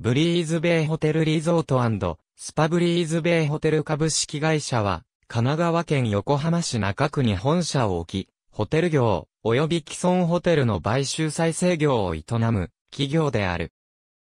ブリーズベイホテルリゾートスパブリーズベイホテル株式会社は、神奈川県横浜市中区に本社を置き、ホテル業、及び既存ホテルの買収再生業を営む、企業である。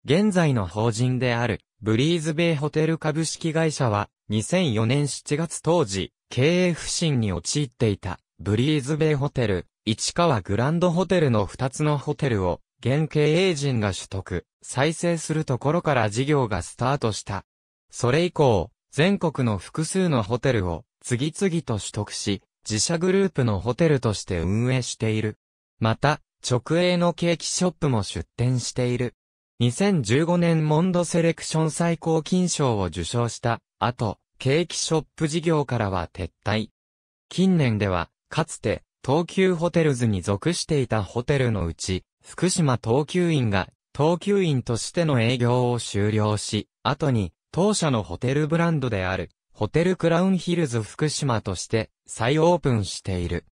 現在の法人である、ブリーズベイホテル株式会社は、2004年7月当時、経営不振に陥っていた、ブリーズベイホテル、市川グランドホテルの2つのホテルを、現経営陣が取得、再生するところから事業がスタートした。それ以降、全国の複数のホテルを次々と取得し、自社グループのホテルとして運営している。また、直営のケーキショップも出店している。2015年モンドセレクション最高金賞を受賞した後、ケーキショップ事業からは撤退。近年では、かつて、東急ホテルズに属していたホテルのうち、福島東急院が東急院としての営業を終了し、後に当社のホテルブランドであるホテルクラウンヒルズ福島として再オープンしている。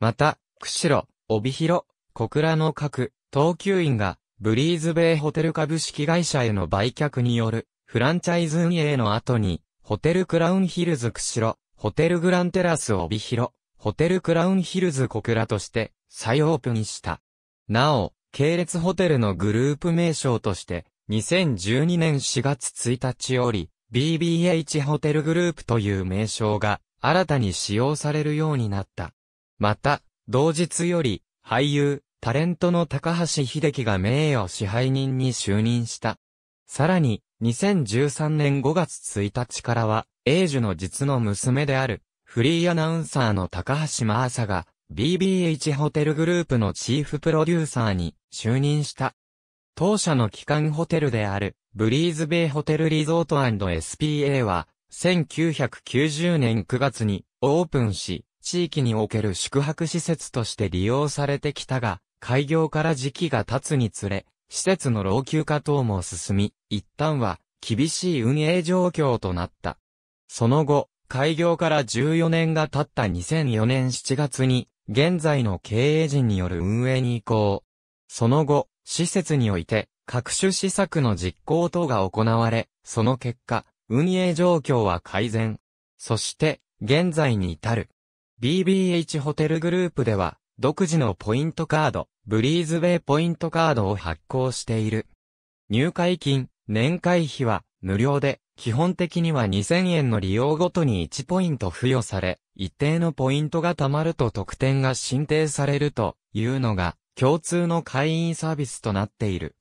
また、釧路、帯広、小倉の各東急院がブリーズベイホテル株式会社への売却によるフランチャイズ運営の後にホテルクラウンヒルズ釧路、ホテルグランテラス帯広、ホテルクラウンヒルズ小倉として再オープンした。なお、系列ホテルのグループ名称として、2012年4月1日より、BBH ホテルグループという名称が新たに使用されるようになった。また、同日より、俳優、タレントの高橋秀樹が名誉支配人に就任した。さらに、2013年5月1日からは、英樹の実の娘である、フリーアナウンサーの高橋真麻が、BBH ホテルグループのチーフプロデューサーに就任した。当社の基幹ホテルである、ブリーズベイホテルリゾート &SPA は、1990年9月にオープンし、地域における宿泊施設として利用されてきたが、開業から時期が経つにつれ、施設の老朽化等も進み、一旦は厳しい運営状況となった。その後、開業から14年が経った2004年7月に、現在の経営陣による運営に移行。その後、施設において、各種施策の実行等が行われ、その結果、運営状況は改善。そして、現在に至る。BBH ホテルグループでは、独自のポイントカード、ブリーズウェイポイントカードを発行している。入会金、年会費は無料で、基本的には2000円の利用ごとに1ポイント付与され、一定のポイントが貯まると得点が申請されるというのが共通の会員サービスとなっている。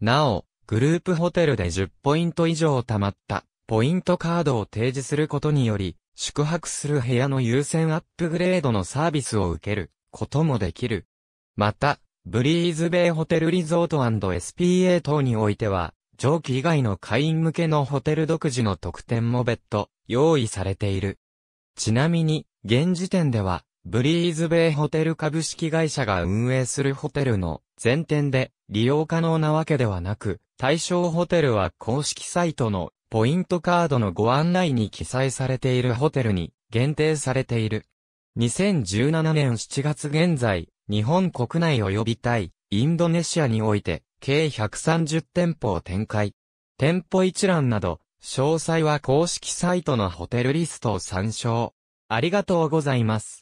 なお、グループホテルで10ポイント以上貯まったポイントカードを提示することにより、宿泊する部屋の優先アップグレードのサービスを受けることもできる。また、ブリーズベイホテルリゾート &SPA 等においては、上記以外の会員向けのホテル独自の特典も別途用意されている。ちなみに、現時点では、ブリーズベイホテル株式会社が運営するホテルの全店で利用可能なわけではなく、対象ホテルは公式サイトのポイントカードのご案内に記載されているホテルに限定されている。2017年7月現在、日本国内及び対インドネシアにおいて計130店舗を展開。店舗一覧など、詳細は公式サイトのホテルリストを参照。ありがとうございます。